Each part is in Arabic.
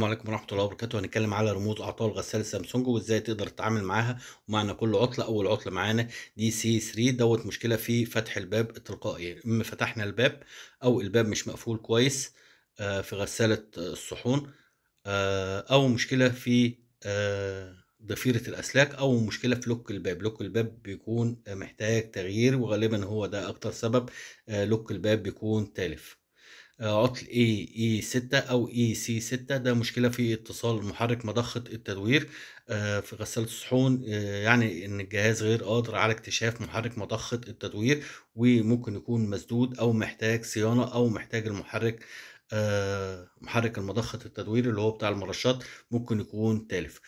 السلام عليكم ورحمة الله وبركاته هنتكلم على رموز أعطال غسالة سامسونج وإزاي تقدر تتعامل معاها ومعنى كل عطلة أول عطلة معانا دي سي 3 دوت مشكلة في فتح الباب التلقائي إما فتحنا الباب أو الباب مش مقفول كويس آه، في غسالة الصحون آه، أو مشكلة في آه، ضفيرة الأسلاك أو مشكلة في لوك الباب لوك الباب بيكون محتاج تغيير وغالبا هو ده أكتر سبب لوك الباب بيكون تالف عطل اي اي 6 او اي سي 6 ده مشكله في اتصال محرك مضخه التدوير آه، في غساله الصحون آه، يعني ان الجهاز غير قادر على اكتشاف محرك مضخه التدوير وممكن يكون مسدود او محتاج صيانه او محتاج المحرك آه، محرك المضخه التدوير اللي هو بتاع المرشات ممكن يكون تالف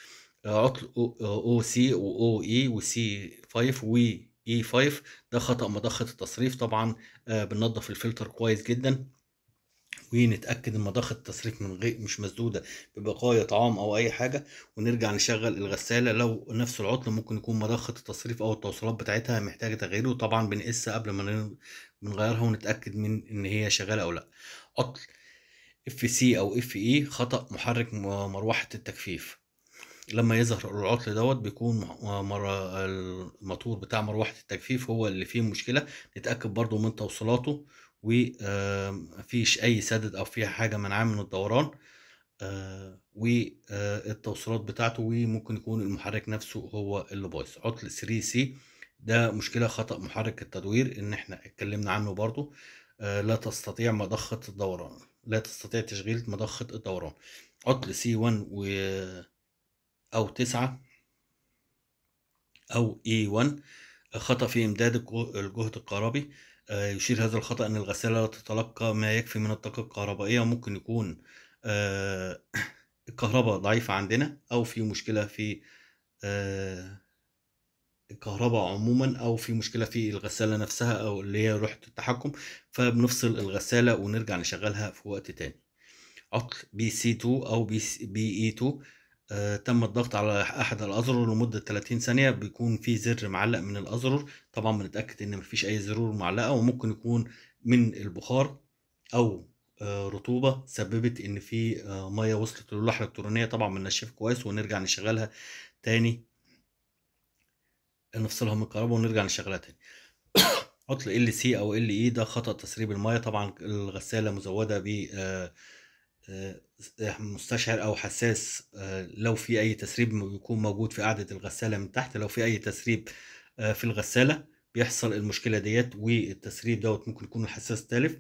عطل او سي او اي وسي 5 و اي 5 e e ده خطا مضخه التصريف طبعا بننظف الفلتر كويس جدا ونتاكد ان مضخه التصريف من غير مش مسدوده ببقايا طعام او اي حاجه ونرجع نشغل الغساله لو نفس العطل ممكن يكون مضخه التصريف او التوصيلات بتاعتها محتاجه تغيير وطبعا بنقيسها قبل ما نغيرها ونتاكد من ان هي شغاله او لا عطل اف سي او اف اي e خطا محرك مروحه التجفيف لما يظهر العطل دوت بيكون الموتور بتاع مروحه التجفيف هو اللي فيه مشكله نتاكد برضو من توصيلاته ومفيش اي سدد او فيها حاجه منعاه من الدوران آه، والتوصيلات آه، بتاعته وممكن يكون المحرك نفسه هو اللي بايظ عطل 3 سي ده مشكله خطا محرك التدوير ان احنا اتكلمنا عنه برضو آه، لا تستطيع مضخه الدوران لا تستطيع تشغيل مضخه الدوران عطل سي 1 و او 9 او اي 1 خطا في امداد الجهد الكهربي آه، يشير هذا الخطأ أن الغسالة لا تتلقى ما يكفي من الطاقة الكهربائية ممكن يكون آه، الكهرباء ضعيفة عندنا أو في مشكلة في آه، الكهرباء عموما أو في مشكلة في الغسالة نفسها أو اللي هي روحة التحكم فبنفصل الغسالة ونرجع نشغلها في وقت تاني عطل بي سي 2 أو بي, بي اي 2 آه، تم الضغط على احد الازرار لمده 30 ثانيه بيكون في زر معلق من الازرار طبعا بنتاكد ان مفيش اي زرور معلقه وممكن يكون من البخار او آه، رطوبه سببت ان في آه، ميه وصلت للوحه الالكترونيه طبعا بنشف كويس ونرجع نشغلها تاني نفصلها من الكهرباء ونرجع نشغلها تاني عطل ال سي او ال اي e ده خطا تسريب الميه طبعا الغساله مزوده ب آه، آه، مستشعر او حساس آه، لو في اي تسريب بيكون موجود في قاعده الغساله من تحت لو في اي تسريب في الغساله بيحصل المشكله ديت والتسريب دوت ممكن يكون الحساس تالف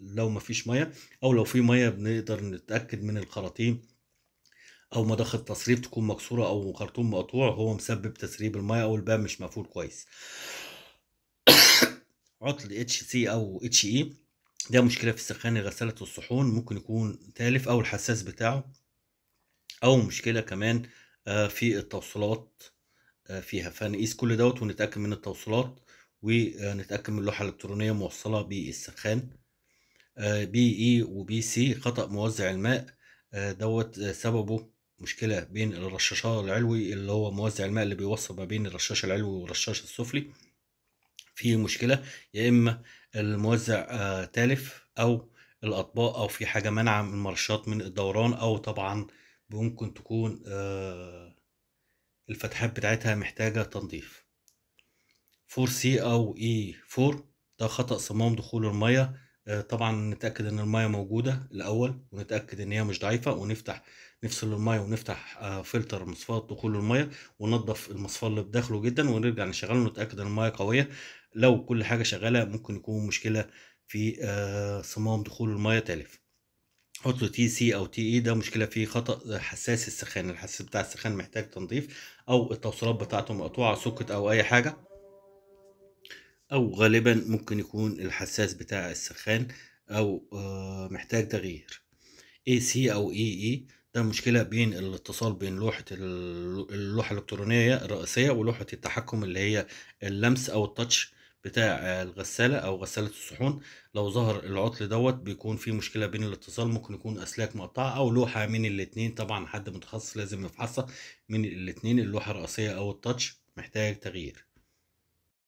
لو ما فيش ميه او لو في ميه بنقدر نتاكد من الخراطيم او مضخه التسريب تكون مكسوره او خرطوم مقطوع هو مسبب تسريب الميه او الباب مش مقفول كويس عطل اتش سي او اتش اي ده مشكلة في سخان غسالة الصحون ممكن يكون تالف أو الحساس بتاعه أو مشكلة كمان آه، في التوصيلات آه، فيها فنقيس كل دوت ونتأكد من التوصيلات ونتأكد من اللوحة الإلكترونية موصلة بالسخان بي إي وبي سي خطأ موزع الماء آه، دوت سببه مشكلة بين الرشاشة العلوي اللي هو موزع الماء اللي بيوصل ما بين الرشاش العلوي والرشاش السفلي في مشكلة يا إما الموزع آه، تالف او الاطباق او في حاجه مانعه من المرشات من الدوران او طبعا ممكن تكون آه، الفتحات بتاعتها محتاجه تنظيف 4 سي او اي 4 ده خطأ صمام دخول الميه آه، طبعا نتاكد ان المايه موجوده الاول ونتاكد ان هي مش ضعيفه ونفتح نفصل المايه ونفتح آه، فلتر مصفاه دخول المايه وننضف المصفاه اللي بداخله جدا ونرجع نشغله ونتاكد ان المايه قويه لو كل حاجه شغاله ممكن يكون مشكله في آه، صمام دخول المايه تالف حط له تي سي او تي اي ده مشكله في خطا حساس السخان الحساس بتاع السخان محتاج تنظيف او التوصيلات بتاعته مقطوعه سوكت او اي حاجه او غالبا ممكن يكون الحساس بتاع السخان او آه، محتاج تغيير اي سي او اي e اي e ده مشكلة بين الاتصال بين لوحة اللوحة الإلكترونية الرئيسية ولوحة التحكم اللي هي اللمس أو التاتش بتاع الغسالة أو غسالة الصحون لو ظهر العطل دوت بيكون في مشكلة بين الاتصال ممكن يكون أسلاك مقطعة أو لوحة من الاتنين طبعا حد متخصص لازم يفحصها من الاتنين اللوحة الرئيسية أو التاتش محتاج تغيير